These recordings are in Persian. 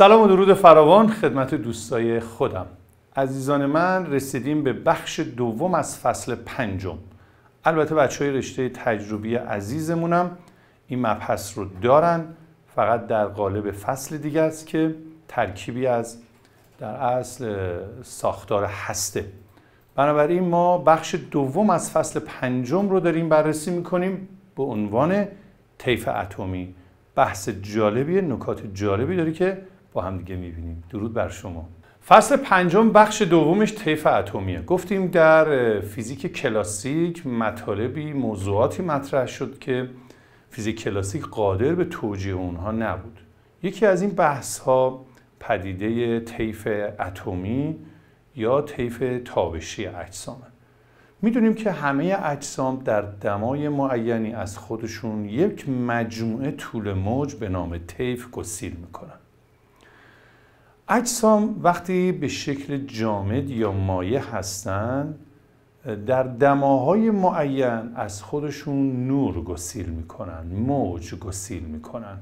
سلام و درود فراوان خدمت دوستای خودم عزیزان من رسیدیم به بخش دوم از فصل پنجم البته بچه های رشته تجربی عزیزمونم این مبحث رو دارن فقط در قالب فصل دیگه است که ترکیبی از در اصل ساختار هسته بنابراین ما بخش دوم از فصل پنجم رو داریم بررسی میکنیم به عنوان طیف اتمی بحث جالبیه نکات جالبی داری که با همدیگه میبینیم درود بر شما فصل پنجم بخش دومش طیف اتمیه گفتیم در فیزیک کلاسیک مطالبی موضوعاتی مطرح شد که فیزیک کلاسیک قادر به توجیه اونها نبود یکی از این بحث ها پدیده طیف اتمی یا طیف تابشی اجسامه میدونیم که همه اجسام در دمای معینی از خودشون یک مجموعه طول موج به نام طیف گسیل میکنن اجسام وقتی به شکل جامد یا مایع هستند در دماهای معین از خودشون نور گسیل میکنن موج گسیل میکنن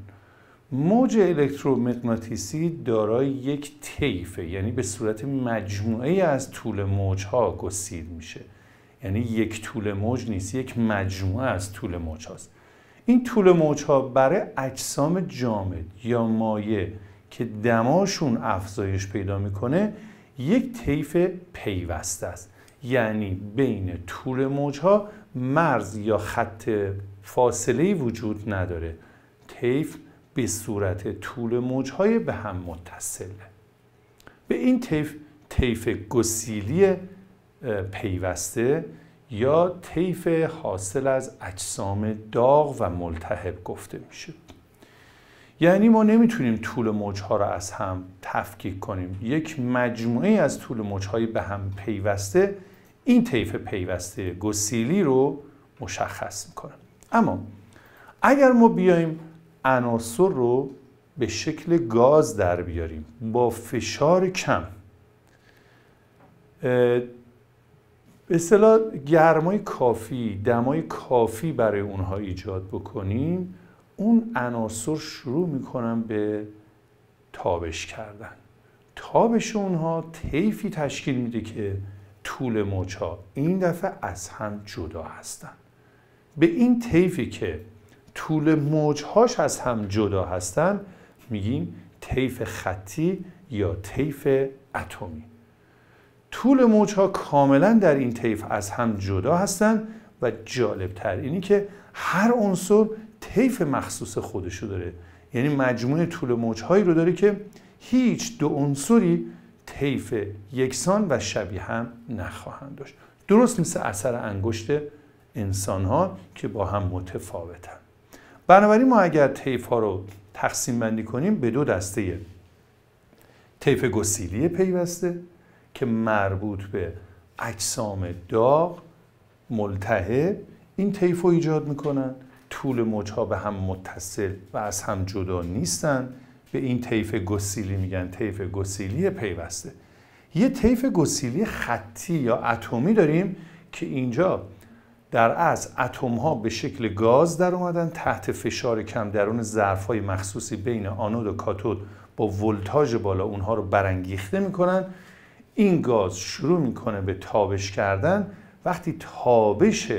موج الکترومغناطیسی دارای یک طیفه یعنی به صورت مجموعه از طول موج ها گسیل میشه یعنی یک طول موج نیست یک مجموعه از طول موج هاست این طول موج ها برای اجسام جامد یا مایه که دماشون افزایش پیدا میکنه یک طیف پیوسته است یعنی بین طول موجها مرز یا خط فاصله وجود نداره طیف به صورت طول موجهای به هم متصله به این طیف طیف گسیلی پیوسته یا طیف حاصل از اجسام داغ و ملتهب گفته میشه یعنی ما نمیتونیم طول موجها را از هم تفکیک کنیم یک مجموعه از طول های به هم پیوسته این طیف پیوسته گسیلی رو مشخص میکنه اما اگر ما بیایم عناصر رو به شکل گاز در بیاریم با فشار کم به اصطلاح گرمای کافی دمای کافی برای اونها ایجاد بکنیم اون عناصر شروع میکنن به تابش کردن تابش اونها طیفی تشکیل میده که طول موجها این دفعه از هم جدا هستن به این طیفی که طول موجهاش از هم جدا هستن میگیم طیف خطی یا طیف اتمی طول موجها کاملا در این طیف از هم جدا هستن و جالب تر اینی که هر عنصر طیف مخصوص خودشو داره یعنی مجموعه طول موجهایی رو داره که هیچ دو عنصری طیف یکسان و شبیه هم نخواهند داشت درست مثل اثر انگشت انسان ها که با هم متفاوتن بنابراین ما اگر طیف ها رو تقسیم بندی کنیم به دو دسته طیف گسیلی پیوسته که مربوط به اجسام داغ ملتهب این طیف رو ایجاد میکنن طول موجها به هم متصل و از هم جدا نیستن به این طیف گسیلی میگن طیف گسیلی پیوسته یه طیف گسیلی خطی یا اتمی داریم که اینجا در از اتم ها به شکل گاز در اومدن تحت فشار کم درون ظرف های مخصوصی بین آنود و کاتود با ولتاژ بالا اونها رو برانگیخته میکنن این گاز شروع میکنه به تابش کردن وقتی تابش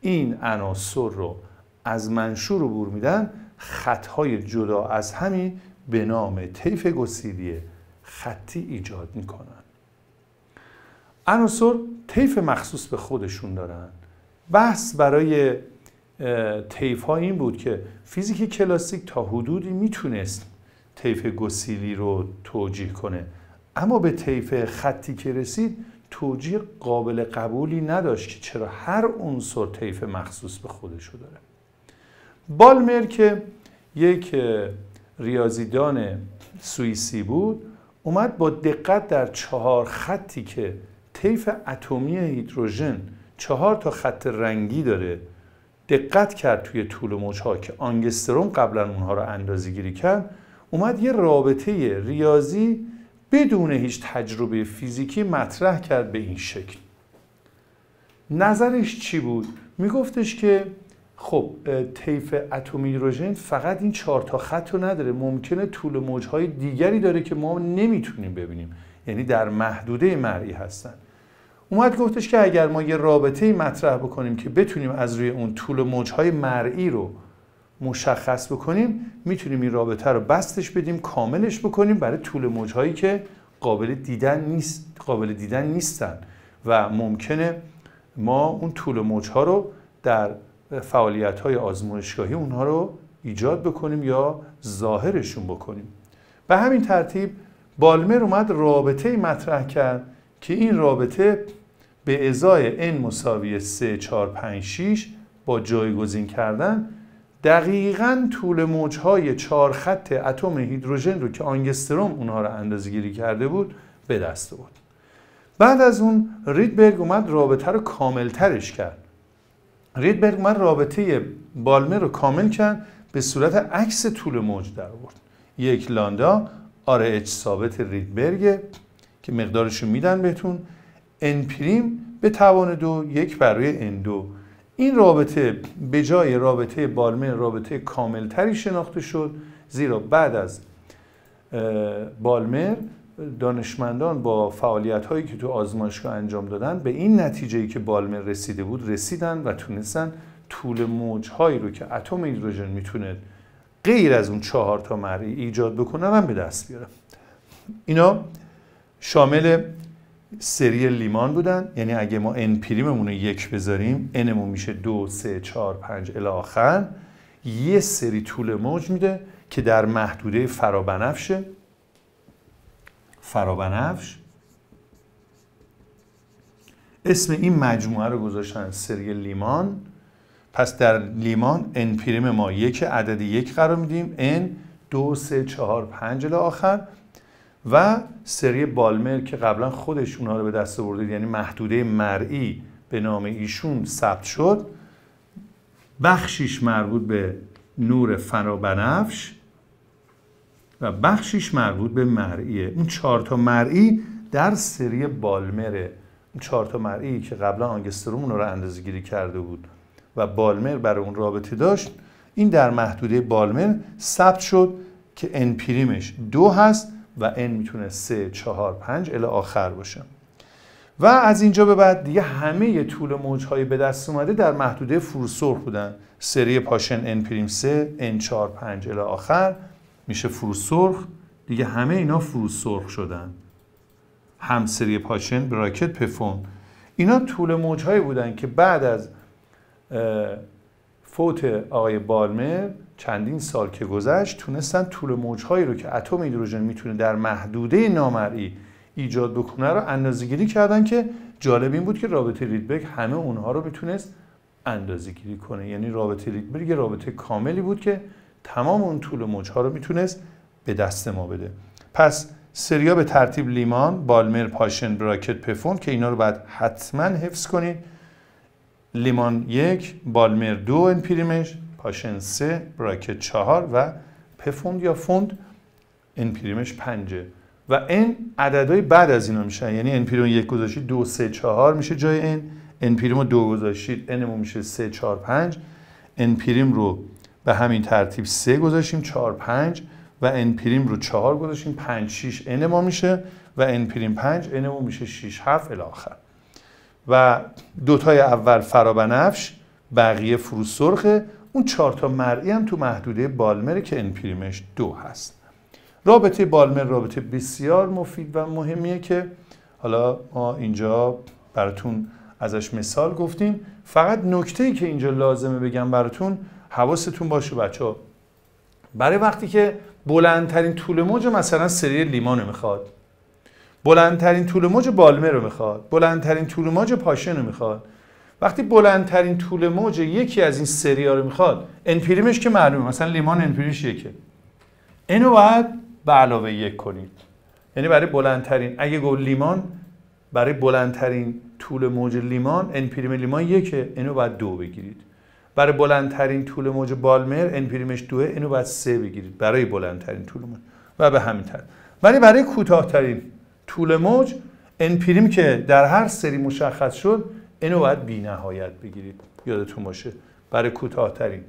این عناصر رو از منشور عبور میدن خطهای جدا از همین به نام طیف گسیلی خطی ایجاد میکنن عناصر طیف مخصوص به خودشون دارن بحث برای طیف ها این بود که فیزیک کلاسیک تا حدودی میتونست طیف گسیلی رو توجیه کنه اما به طیف خطی که رسید توجیه قابل قبولی نداشت که چرا هر عنصر طیف مخصوص به خودشو داره بالمر که یک ریاضیدان سوئیسی بود اومد با دقت در چهار خطی که طیف اتمی هیدروژن چهار تا خط رنگی داره دقت کرد توی طول موجها که آنگستروم قبلا اونها رو اندازه گیری کرد اومد یه رابطه ریاضی بدون هیچ تجربه فیزیکی مطرح کرد به این شکل نظرش چی بود؟ میگفتش که خب طیف اتم هیدروژن فقط این چهار تا خط رو نداره ممکنه طول موجهای دیگری داره که ما نمیتونیم ببینیم یعنی در محدوده مرئی هستن اومد گفتش که اگر ما یه رابطه مطرح بکنیم که بتونیم از روی اون طول موجهای مرئی رو مشخص بکنیم میتونیم این رابطه رو بستش بدیم کاملش بکنیم برای طول موجهایی که قابل دیدن نیست قابل دیدن نیستن و ممکنه ما اون طول موجها رو در فعالیت های آزمایشگاهی اونها رو ایجاد بکنیم یا ظاهرشون بکنیم به همین ترتیب بالمر اومد رابطه مطرح کرد که این رابطه به ازای n مساوی 3 4 5 6 با جایگزین کردن دقیقا طول موجهای چهار خط اتم هیدروژن رو که آنگستروم اونها رو اندازگیری کرده بود به دست بود بعد از اون ریدبرگ اومد رابطه رو کاملترش کرد رید من رابطه بالمر رو کامل کرد به صورت عکس طول موج در آورد یک لاندا آر اچ ثابت ریدبرگه که رو میدن بهتون ان پریم به توان دو یک برای ان دو این رابطه به جای رابطه بالمر رابطه کاملتری شناخته شد زیرا بعد از بالمر دانشمندان با فعالیت هایی که تو آزمایشگاه انجام دادن به این نتیجه ای که بالمر رسیده بود رسیدن و تونستن طول موج هایی رو که اتم هیدروژن میتونه غیر از اون چهار تا مرئی ایجاد بکنه هم به دست بیاره اینا شامل سری لیمان بودن یعنی اگه ما ان پریممون رو یک بذاریم انمون میشه دو سه چهار پنج الی آخر یه سری طول موج میده که در محدوده فرابنفشه فرابنفش اسم این مجموعه رو گذاشتن سری لیمان پس در لیمان ان پریم ما یک عدد یک قرار میدیم ان دو سه چهار پنج آخر و سری بالمر که قبلا خودش اونها رو به دست آورده یعنی محدوده مرئی به نام ایشون ثبت شد بخشیش مربوط به نور فرابنفش و بخشیش مربوط به مرئیه اون چهار تا مرئی در سری بالمره اون چهار تا مرئی که قبلا آنگستروم رو اندازه گیری کرده بود و بالمر برای اون رابطه داشت این در محدوده بالمر ثبت شد که ان پریمش دو هست و ان میتونه سه، چهار، پنج الی آخر باشه و از اینجا به بعد دیگه همه طول های به دست اومده در محدوده فرسور بودن سری پاشن ان پریم سه، ان 4 5 الی آخر میشه فروز سرخ دیگه همه اینا فروز سرخ شدن همسری پاشن براکت پفون اینا طول موجهایی بودن که بعد از فوت آقای بالمر چندین سال که گذشت تونستن طول موجهایی رو که اتم هیدروژن میتونه در محدوده نامرئی ایجاد بکنه رو اندازه‌گیری کردن که جالب این بود که رابطه ریدبک همه اونها رو میتونست اندازه‌گیری کنه یعنی رابطه ریدبک رابطه کاملی بود که تمام اون طول و موجها رو میتونست به دست ما بده پس سریا به ترتیب لیمان، بالمر، پاشن، براکت، پفون که اینا رو باید حتما حفظ کنید لیمان یک، بالمر دو انپیریمش پاشن سه، براکت چهار و پفوند یا فوند انپیریمش پنجه و این عددهای بعد از اینا میشن یعنی انپیریم یک گذاشتید دو سه چهار میشه جای این انپیریم رو دو گذاشتید انمو میشه سه چهار پنج انپیریم رو به همین ترتیب 3 گذاشتیم 4 5 و n پریم رو 4 گذاشتیم 5 6 n ما میشه و n پریم 5 n ما میشه 6 7 الی آخر و دوتای اول فرابنفش بقیه فروز سرخه اون چهار تا مرئی هم تو محدوده بالمره که n پریمش دو هست رابطه بالمر رابطه بسیار مفید و مهمیه که حالا ما اینجا براتون ازش مثال گفتیم فقط نکته ای که اینجا لازمه بگم براتون حواستون باشه بچه برای وقتی که بلندترین طول موج مثلا سری لیمان رو میخواد بلندترین طول موج بالمه رو میخواد بلندترین طول موج پاشن رو میخواد وقتی بلندترین طول موج یکی از این سری ها رو میخواد انپریمش که معلومه مثلا لیمان انپریمش یکه اینو باید به علاوه یک کنید یعنی برای بلندترین اگه گفت لیمان برای بلندترین طول موج لیمان انپریم لیمان یکه اینو باید دو بگیرید برای بلندترین طول موج بالمر ان پریمش دوه اینو باید سه بگیرید برای بلندترین طول موج و به همین ترتیب ولی برای کوتاهترین طول موج ان پریم که در هر سری مشخص شد اینو باید بی بگیرید یادتون باشه برای کوتاهترین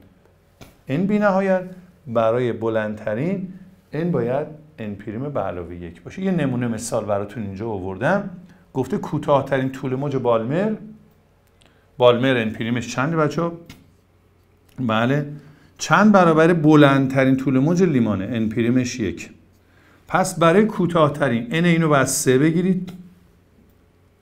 این بی برای بلندترین این باید ان پریم به علاوه یک باشه یه نمونه مثال براتون اینجا آوردم گفته کوتاهترین طول موج بالمر بالمر ان پریمش چند بچه بله چند برابر بلندترین طول موج لیمانه ان پریمش یک پس برای کوتاهترین n اینو بعد سه بگیرید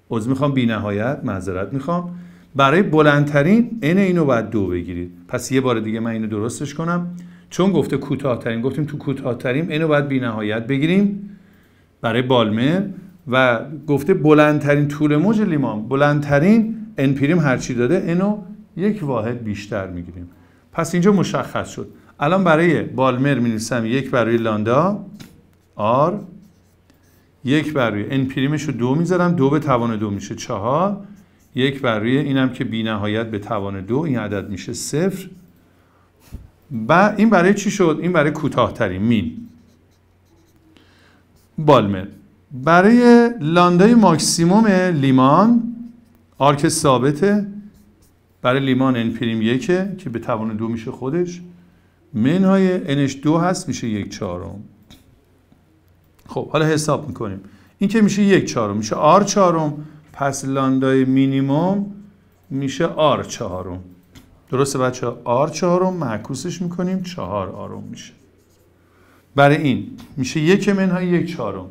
عذر میخوام بی نهایت معذرت میخوام برای بلندترین n اینو باید دو بگیرید پس یه بار دیگه من اینو درستش کنم چون گفته کوتاهترین گفتیم تو کوتاهترین اینو باید بی نهایت بگیریم برای بالمر و گفته بلندترین طول موج لیمان بلندترین ان پریم هرچی داده اینو یک واحد بیشتر میگیریم پس اینجا مشخص شد الان برای بالمر می نویسم یک برای لاندا آر یک برای روی پریمش رو دو میذارم دو به توان دو میشه چهار یک بر روی اینم که بی نهایت به توان دو این عدد میشه صفر و این برای چی شد؟ این برای کوتاهترین مین بالمر برای لاندای ماکسیموم لیمان آرک ثابته برای لیمان ان پریم یکه که به توان دو میشه خودش منهای انش دو هست میشه یک چهارم خب حالا حساب میکنیم این که میشه یک چهارم میشه آر چهارم پس لاندای مینیموم میشه آر چهارم درسته بچه آر چهارم معکوسش میکنیم چهار آروم میشه برای این میشه یک منهای یک چهارم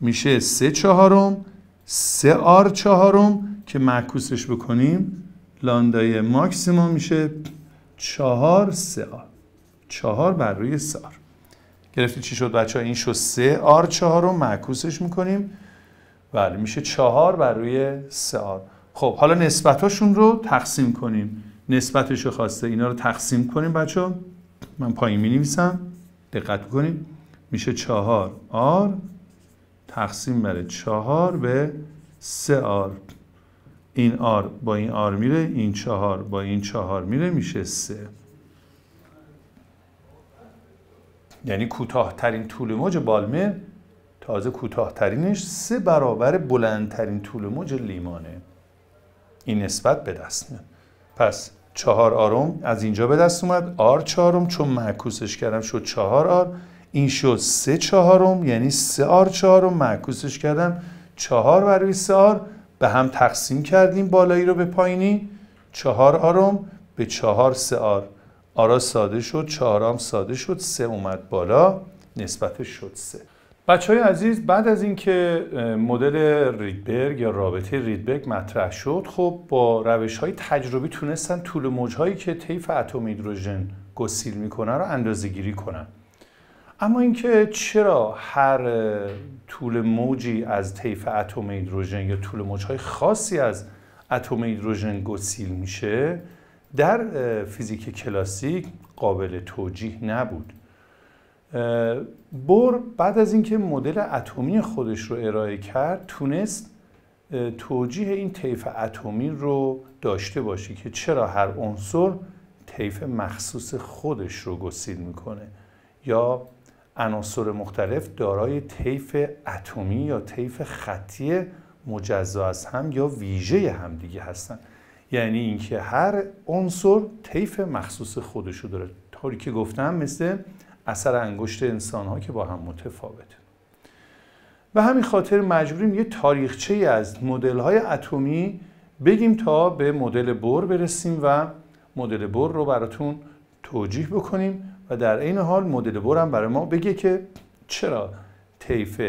میشه سه چهارم سه آر چهارم که معکوسش بکنیم لاندای ماکسیموم میشه چهار سه آر چهار بر روی سه آر گرفتی چی شد بچه ها این شد سه آر چهار رو معکوسش میکنیم بله میشه چهار بر روی سه آر خب حالا نسبتاشون رو تقسیم کنیم نسبتش خواسته اینا رو تقسیم کنیم بچه من پایین می نویسم دقت کنیم میشه چهار آر تقسیم بره چهار به سه آر این آر با این آر میره این چهار با این چهار میره میشه سه یعنی کوتاهترین طول موج بالمر تازه کوتاهترینش سه برابر بلندترین طول موج لیمانه این نسبت به دست میاد پس چهار آروم از اینجا به دست اومد آر چهارم چون معکوسش کردم شد چهار آر این شد سه چهارم یعنی سه آر چهارم معکوسش کردم چهار بر سه آر به هم تقسیم کردیم بالایی رو به پایینی چهار آروم به چهار سه آر آرا ساده شد آم ساده شد سه اومد بالا نسبت شد سه بچه های عزیز بعد از اینکه مدل ریدبرگ یا رابطه ریدبرگ مطرح شد خب با روش های تجربی تونستن طول موج هایی که طیف اتم هیدروژن گسیل میکنن رو اندازه گیری کنن اما اینکه چرا هر طول موجی از طیف اتم هیدروژن یا طول موجهای خاصی از اتم هیدروژن گسیل میشه در فیزیک کلاسیک قابل توجیه نبود بور بعد از اینکه مدل اتمی خودش رو ارائه کرد تونست توجیه این طیف اتمی رو داشته باشه که چرا هر عنصر طیف مخصوص خودش رو گسیل میکنه یا عناصر مختلف دارای طیف اتمی یا طیف خطی مجزا از هم یا ویژه همدیگه هستن. یعنی اینکه هر عنصر طیف مخصوص خودشو داره طوری که گفتم مثل اثر انگشت انسان ها که با هم متفاوته و همین خاطر مجبوریم یه تاریخچه از مدل های اتمی بگیم تا به مدل بور برسیم و مدل بور رو براتون توجیه بکنیم و در این حال مدل برم برای ما بگه که چرا طیف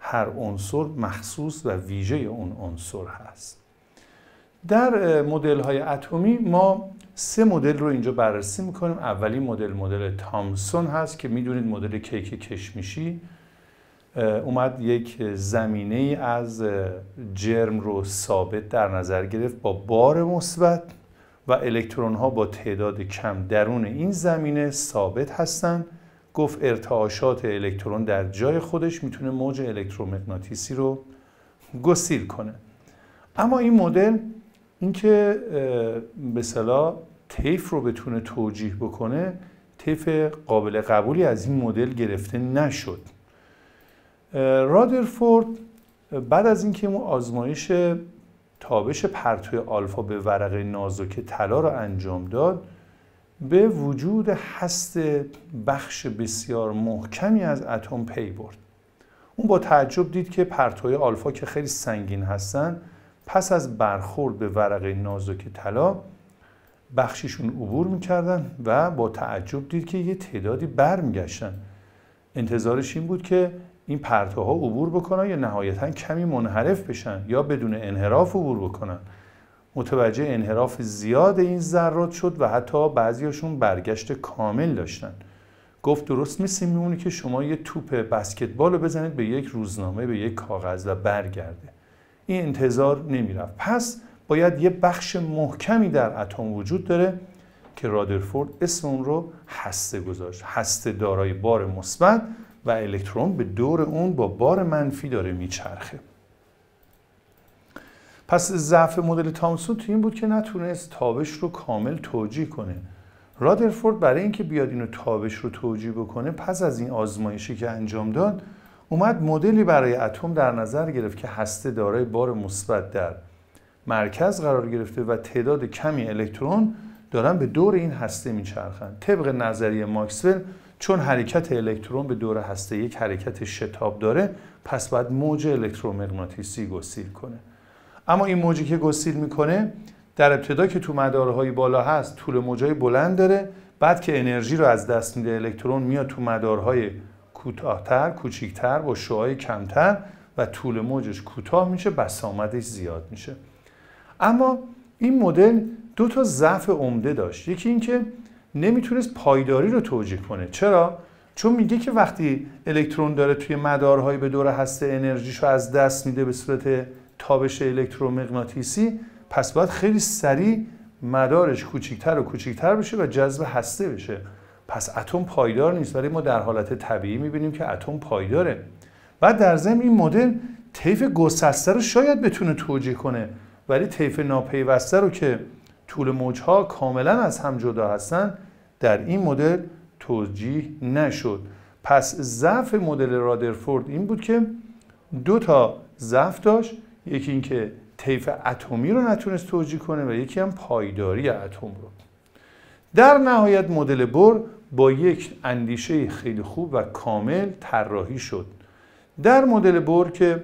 هر عنصر مخصوص و ویژه اون عنصر هست در مدل های اتمی ما سه مدل رو اینجا بررسی میکنیم اولی مدل مدل تامسون هست که میدونید مدل کیک کشمیشی اومد یک زمینه از جرم رو ثابت در نظر گرفت با بار مثبت و الکترون ها با تعداد کم درون این زمینه ثابت هستند گفت ارتعاشات الکترون در جای خودش میتونه موج الکترومغناطیسی رو گسیل کنه اما این مدل اینکه به صلاح طیف رو بتونه توجیه بکنه تیف قابل قبولی از این مدل گرفته نشد رادرفورد بعد از اینکه اون آزمایش تابش پرتوی آلفا به ورقه نازک طلا را انجام داد به وجود هست بخش بسیار محکمی از اتم پی برد اون با تعجب دید که پرتوهای آلفا که خیلی سنگین هستند پس از برخورد به ورقه نازک طلا بخشیشون عبور میکردن و با تعجب دید که یه تعدادی برمیگشتن انتظارش این بود که این پرتوها عبور بکنن یا نهایتا کمی منحرف بشن یا بدون انحراف عبور بکنن متوجه انحراف زیاد این ذرات شد و حتی بعضیاشون برگشت کامل داشتن گفت درست مثل میمونه که شما یه توپ بسکتبال رو بزنید به یک روزنامه به یک کاغذ و برگرده این انتظار نمیرفت پس باید یه بخش محکمی در اتم وجود داره که رادرفورد اسم اون رو هسته گذاشت هسته دارای بار مثبت و الکترون به دور اون با بار منفی داره میچرخه پس ضعف مدل تامسون تو این بود که نتونست تابش رو کامل توجیه کنه رادرفورد برای اینکه بیاد اینو تابش رو توجیه بکنه پس از این آزمایشی که انجام داد اومد مدلی برای اتم در نظر گرفت که هسته دارای بار مثبت در مرکز قرار گرفته و تعداد کمی الکترون دارن به دور این هسته میچرخند طبق نظریه ماکسول چون حرکت الکترون به دور هسته یک حرکت شتاب داره پس باید موج الکترومغناطیسی گسیل کنه اما این موجی که گسیل میکنه در ابتدا که تو مدارهای بالا هست طول موجای بلند داره بعد که انرژی رو از دست میده الکترون میاد تو مدارهای کوتاهتر کوچیکتر با شعاع کمتر و طول موجش کوتاه میشه بسامدش زیاد میشه اما این مدل دو تا ضعف عمده داشت یکی اینکه نمیتونست پایداری رو توجیه کنه چرا چون میگه که وقتی الکترون داره توی مدارهای به دور هسته انرژیشو از دست میده به صورت تابش الکترومغناطیسی پس باید خیلی سریع مدارش کوچیکتر و کوچیکتر بشه و جذب هسته بشه پس اتم پایدار نیست ولی ما در حالت طبیعی میبینیم که اتم پایداره و در ضمن این مدل طیف گسسته رو شاید بتونه توجیه کنه ولی طیف ناپیوسته رو که طول ها کاملا از هم جدا هستند در این مدل توجیه نشد پس ضعف مدل رادرفورد این بود که دو تا ضعف داشت یکی اینکه طیف اتمی رو نتونست توجیه کنه و یکی هم پایداری اتم رو در نهایت مدل بور با یک اندیشه خیلی خوب و کامل طراحی شد در مدل بور که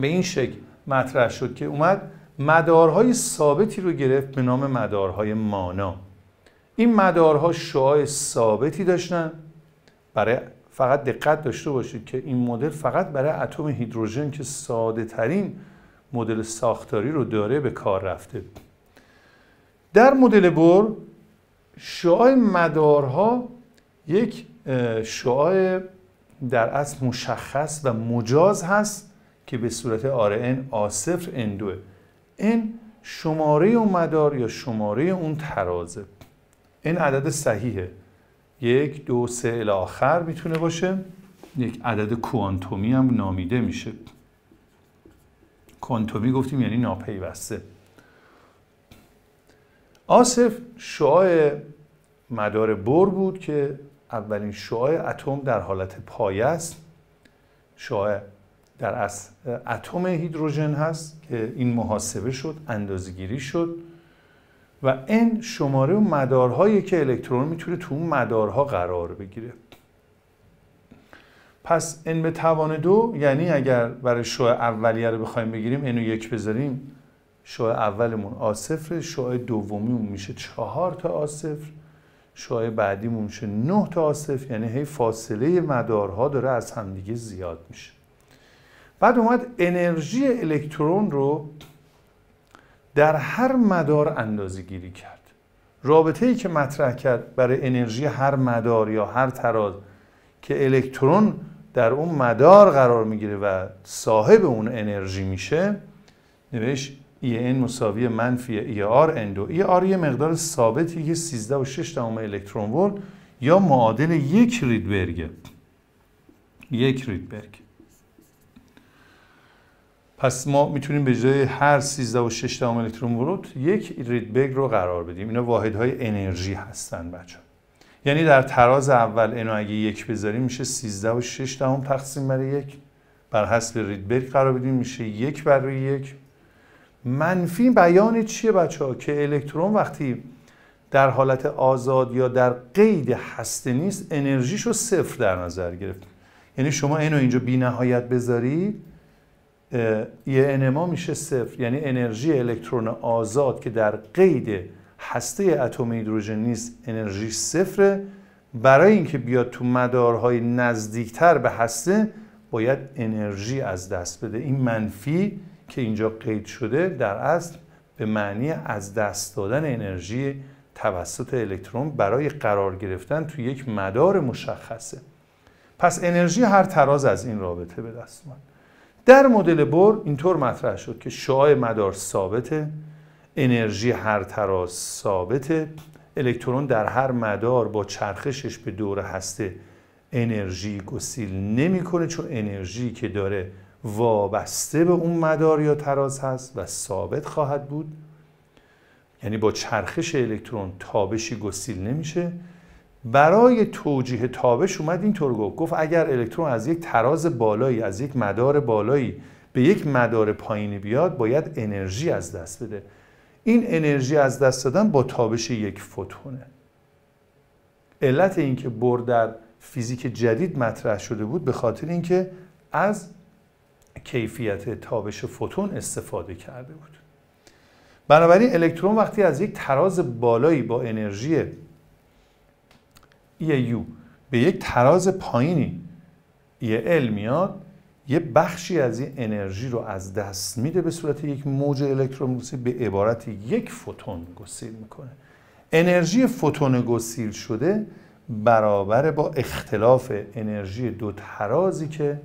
به این شکل مطرح شد که اومد مدارهای ثابتی رو گرفت به نام مدارهای مانا این مدارها شعاع ثابتی داشتن برای فقط دقت داشته باشید که این مدل فقط برای اتم هیدروژن که ساده ترین مدل ساختاری رو داره به کار رفته در مدل بور شعاع مدارها یک شعاع در اصل مشخص و مجاز هست که به صورت RN A0 N2 این شماره اون مدار یا شماره اون ترازه این عدد صحیحه یک دو سه آخر میتونه باشه یک عدد کوانتومی هم نامیده میشه کوانتومی گفتیم یعنی ناپیوسته آصف شعاع مدار بر بود که اولین شعاع اتم در حالت پایه است شعاع در از اتم هیدروژن هست که این محاسبه شد اندازگیری شد و این شماره و مدارهایی که الکترون میتونه تو اون مدارها قرار بگیره پس این به توان دو یعنی اگر برای شعاع اولیه رو بخوایم بگیریم اینو یک بذاریم شعاع اولمون آ صفر شعاع دومیمون میشه چهار تا آ صفر شعاع بعدیمون میشه نه تا آ یعنی هی فاصله مدارها داره از همدیگه زیاد میشه بعد اومد انرژی الکترون رو در هر مدار اندازه گیری کرد رابطه ای که مطرح کرد برای انرژی هر مدار یا هر تراز که الکترون در اون مدار قرار میگیره و صاحب اون انرژی میشه نوشت این e مساوی منفی آر e اندو دو آر e یه مقدار ثابتی که 13 و الکترون ولت یا معادل یک ریدبرگه یک ریدبرگ پس ما میتونیم به جای هر 13 و 6 دهم الکترون ورود یک ریدبگ رو قرار بدیم اینا واحدهای انرژی هستن بچه یعنی در تراز اول اینو اگه یک بذاریم میشه 13 و 6 دهم تقسیم بر یک بر حسب ریدبگ قرار بدیم میشه یک روی یک منفی بیان چیه بچه که الکترون وقتی در حالت آزاد یا در قید هسته نیست انرژیش رو صفر در نظر گرفت یعنی شما اینو اینجا بی نهایت بذارید یه انما میشه صفر یعنی انرژی الکترون آزاد که در قید هسته اتم هیدروژن نیست انرژی صفره برای اینکه بیاد تو مدارهای نزدیکتر به هسته باید انرژی از دست بده این منفی که اینجا قید شده در اصل به معنی از دست دادن انرژی توسط الکترون برای قرار گرفتن تو یک مدار مشخصه پس انرژی هر تراز از این رابطه به دست در مدل بر اینطور مطرح شد که شعاع مدار ثابته انرژی هر تراز ثابته الکترون در هر مدار با چرخشش به دور هسته انرژی گسیل نمیکنه چون انرژی که داره وابسته به اون مدار یا تراز هست و ثابت خواهد بود یعنی با چرخش الکترون تابشی گسیل نمیشه برای توجیه تابش اومد اینطور گفت گفت اگر الکترون از یک تراز بالایی از یک مدار بالایی به یک مدار پایینی بیاد باید انرژی از دست بده این انرژی از دست دادن با تابش یک فوتونه علت اینکه بر در فیزیک جدید مطرح شده بود به خاطر اینکه از کیفیت تابش فوتون استفاده کرده بود بنابراین الکترون وقتی از یک تراز بالایی با انرژی یه یو به یک تراز پایینی یه میاد یه بخشی از این انرژی رو از دست میده به صورت یک موج الکترومغناطیسی به عبارت یک فوتون گسیل میکنه انرژی فوتون گسیل شده برابر با اختلاف انرژی دو ترازی که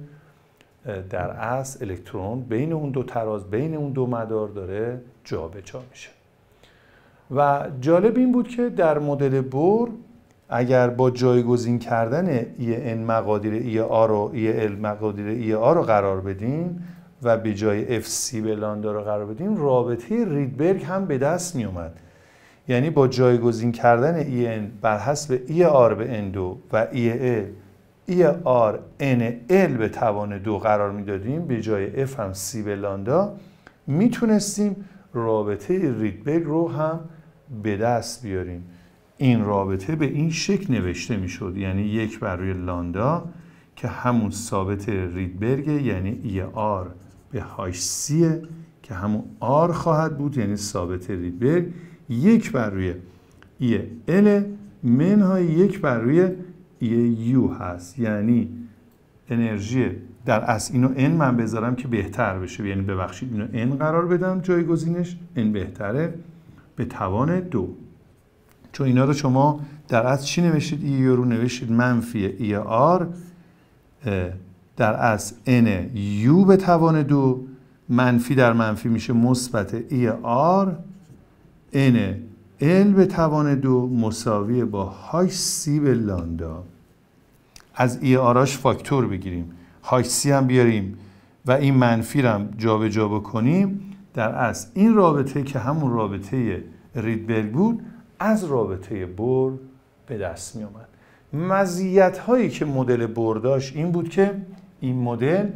در اصل الکترون بین اون دو تراز بین اون دو مدار داره جابجا میشه و جالب این بود که در مدل بور اگر با جایگزین کردن EN مقادیر e رو و e ال مقادیر ER رو قرار بدیم و به جای سی به لاندا رو قرار بدیم رابطه ریدبرگ هم به دست می اومد یعنی با جایگزین کردن EN بر حسب آر e به N2 و آر ان NL به توان دو قرار میدادیم به جای F هم C به لاندا میتونستیم رابطه ریدبرگ رو هم به دست بیاریم این رابطه به این شکل نوشته می میشد یعنی یک بر روی لاندا که همون ثابت ریدبرگ یعنی ای آر به هاش سیه که همون آر خواهد بود یعنی ثابت ریدبرگ یک بر روی ای ال منهای یک بر روی ای یو هست یعنی انرژی در از اینو ان من بذارم که بهتر بشه یعنی ببخشید اینو ان قرار بدم جایگزینش ان بهتره به توان دو چون اینا رو شما در از چی نوشتید ای رو نوشید منفی ای آر در از ان یو به توان دو منفی در منفی میشه مثبت ای آر ان ال به توان دو مساوی با های سی به لاندا از ای آراش فاکتور بگیریم های سی هم بیاریم و این منفی رو هم جابجا بکنیم در از این رابطه که همون رابطه ریدبرگ بود از رابطه بر به دست می اومد مزیت هایی که مدل بر داشت این بود که این مدل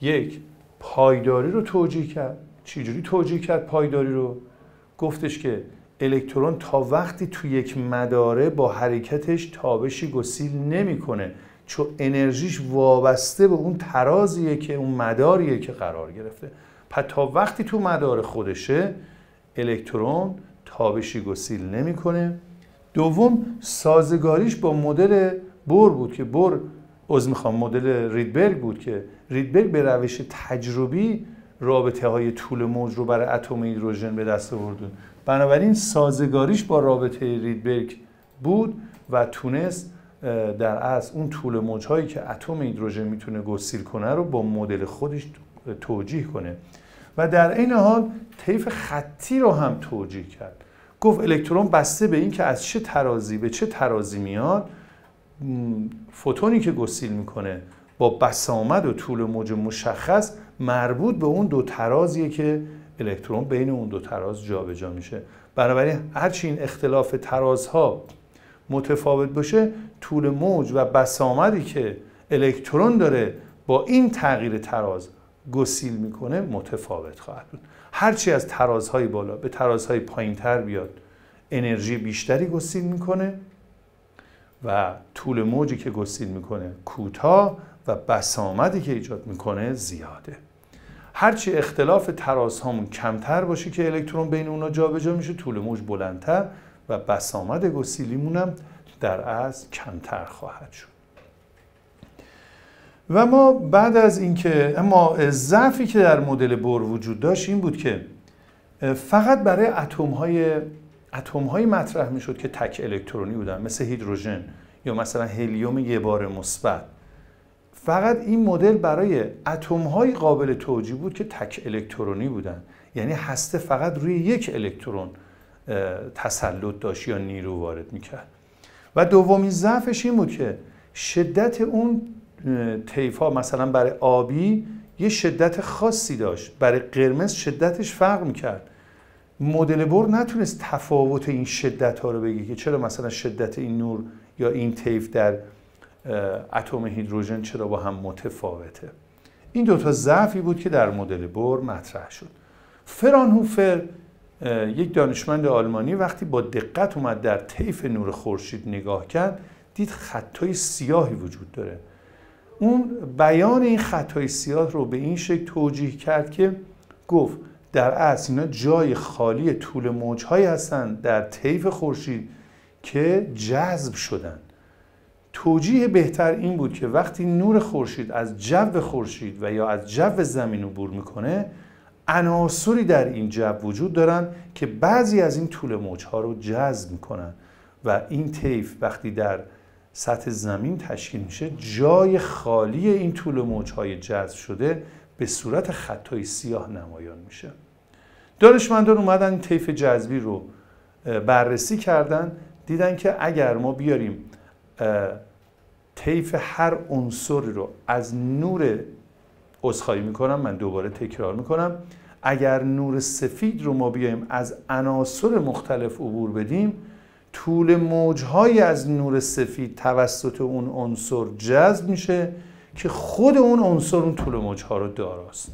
یک پایداری رو توجیه کرد چجوری توجیه کرد پایداری رو گفتش که الکترون تا وقتی تو یک مداره با حرکتش تابشی گسیل نمیکنه چون انرژیش وابسته به اون ترازیه که اون مداریه که قرار گرفته پس تا وقتی تو مدار خودشه الکترون تابشی گسیل نمیکنه دوم سازگاریش با مدل بور بود که بور از میخوام مدل ریدبرگ بود که ریدبرگ به روش تجربی رابطه های طول موج رو برای اتم هیدروژن به دست آوردن بنابراین سازگاریش با رابطه ریدبرگ بود و تونست در از اون طول موج هایی که اتم هیدروژن میتونه گسیل کنه رو با مدل خودش توجیه کنه و در این حال طیف خطی رو هم توجیه کرد گفت الکترون بسته به اینکه از چه ترازی به چه ترازی میاد فوتونی که گسیل میکنه با بسامد و طول موج مشخص مربوط به اون دو ترازیه که الکترون بین اون دو تراز جابجا جا میشه بنابراین هرچی این اختلاف ترازها متفاوت باشه طول موج و بسامدی که الکترون داره با این تغییر تراز گسیل میکنه متفاوت خواهد بود هرچی از ترازهای بالا به ترازهای پایین تر بیاد انرژی بیشتری گسیل میکنه و طول موجی که گسیل میکنه کوتاه و بسامدی که ایجاد میکنه زیاده هرچی اختلاف ترازهامون کمتر باشه که الکترون بین اونا جابجا میشه طول موج بلندتر و بسامد گسیلیمون هم در از کمتر خواهد شد و ما بعد از اینکه اما ضعفی که در مدل بور وجود داشت این بود که فقط برای اتم های اتم های مطرح میشد که تک الکترونی بودن مثل هیدروژن یا مثلا هلیوم یه بار مثبت فقط این مدل برای اتم های قابل توجیه بود که تک الکترونی بودن یعنی هسته فقط روی یک الکترون تسلط داشت یا نیرو وارد میکرد و دومین ضعفش این بود که شدت اون تیفا مثلا برای آبی یه شدت خاصی داشت برای قرمز شدتش فرق میکرد مدل بر نتونست تفاوت این شدت ها رو بگه که چرا مثلا شدت این نور یا این تیف در اتم هیدروژن چرا با هم متفاوته این دوتا ضعفی بود که در مدل بر مطرح شد فرانهوفر یک دانشمند آلمانی وقتی با دقت اومد در طیف نور خورشید نگاه کرد دید خطای سیاهی وجود داره اون بیان این خطای سیاه رو به این شکل توجیه کرد که گفت در اصل اینا جای خالی طول موجهایی هستند در طیف خورشید که جذب شدن توجیه بهتر این بود که وقتی نور خورشید از جو خورشید و یا از جو زمین عبور میکنه عناصری در این جو وجود دارن که بعضی از این طول ها رو جذب میکنن و این طیف وقتی در سطح زمین تشکیل میشه جای خالی این طول موج های جذب شده به صورت خطای سیاه نمایان میشه دانشمندان اومدن این طیف جذبی رو بررسی کردن دیدن که اگر ما بیاریم طیف هر عنصری رو از نور عذرخواهی میکنم من دوباره تکرار میکنم اگر نور سفید رو ما بیایم از عناصر مختلف عبور بدیم طول موجهایی از نور سفید توسط اون عنصر جذب میشه که خود اون عنصر اون طول موجها رو داراست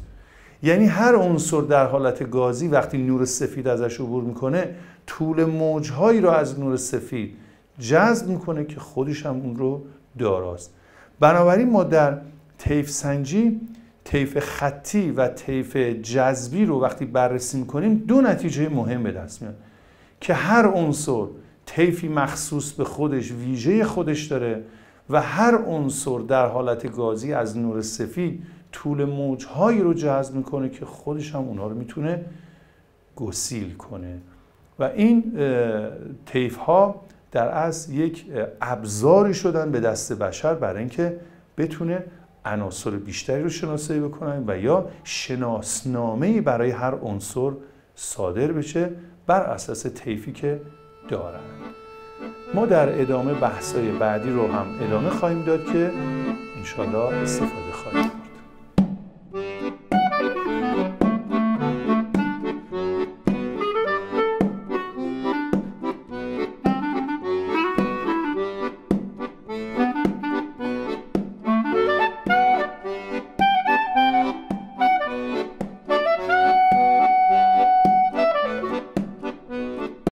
یعنی هر عنصر در حالت گازی وقتی نور سفید ازش عبور میکنه طول موجهایی رو از نور سفید جذب میکنه که خودش هم اون رو داراست بنابراین ما در طیف سنجی طیف خطی و طیف جذبی رو وقتی بررسی میکنیم دو نتیجه مهم به دست میاد که هر عنصر طیفی مخصوص به خودش ویژه خودش داره و هر عنصر در حالت گازی از نور سفید طول موجهایی رو جذب میکنه که خودش هم اونها رو میتونه گسیل کنه و این طیف ها در اصل یک ابزاری شدن به دست بشر برای اینکه بتونه عناصر بیشتری رو شناسایی بکنن و یا شناسنامه برای هر عنصر صادر بشه بر اساس تیفی که دارند ما در ادامه بحثای بعدی رو هم ادامه خواهیم داد که انشالله استفاده خواهیم